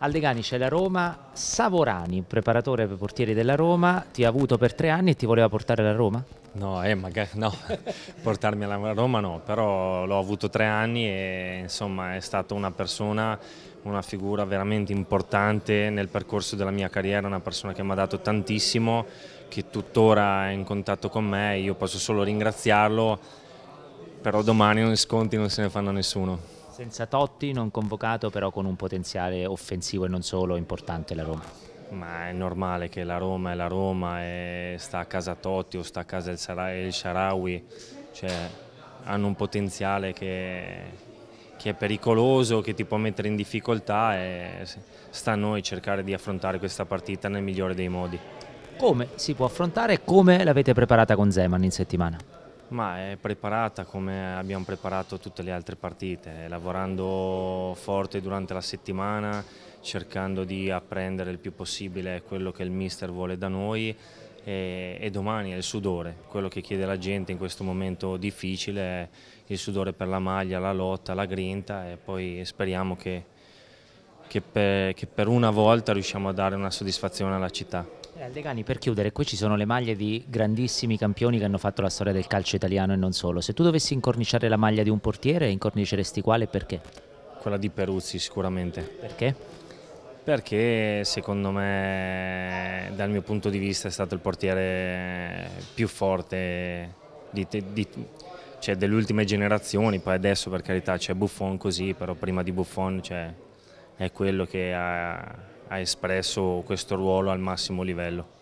Al Degani c'è la Roma, Savorani, preparatore per portieri della Roma, ti ha avuto per tre anni e ti voleva portare alla Roma? No, eh, magari no, portarmi alla Roma no, però l'ho avuto tre anni e insomma è stata una persona, una figura veramente importante nel percorso della mia carriera, una persona che mi ha dato tantissimo, che tuttora è in contatto con me, io posso solo ringraziarlo, però domani non sconti non se ne fanno nessuno. Senza Totti non convocato però con un potenziale offensivo e non solo importante la Roma. Ma è normale che la Roma è la Roma, e sta a casa Totti o sta a casa il, Sara- il Sharawi, cioè, hanno un potenziale che, che, è pericoloso, che ti può mettere in difficoltà e sta a noi cercare di affrontare questa partita nel migliore dei modi. Come si può affrontare e come l'avete preparata con Zeman in settimana? Ma è preparata come abbiamo preparato tutte le altre partite, eh, lavorando forte durante la settimana, cercando di apprendere il più possibile quello che il mister vuole da noi e, e domani è il sudore, quello che chiede la gente in questo momento difficile, è il sudore per la maglia, la lotta, la grinta e poi speriamo che che per, che per una volta riusciamo a dare una soddisfazione alla città. Eh, Aldegani, per chiudere, qui ci sono le maglie di grandissimi campioni che hanno fatto la storia del calcio italiano e non solo. Se tu dovessi incorniciare la maglia di un portiere, incorniceresti quale e perché? Quella di Peruzzi sicuramente. Perché? Perché secondo me, dal mio punto di vista, è stato il portiere più forte di, di, cioè delle ultime generazioni. Poi adesso, per carità, c'è Buffon così, però prima di Buffon c'è cioè, è quello che ha, ha espresso questo ruolo al massimo livello.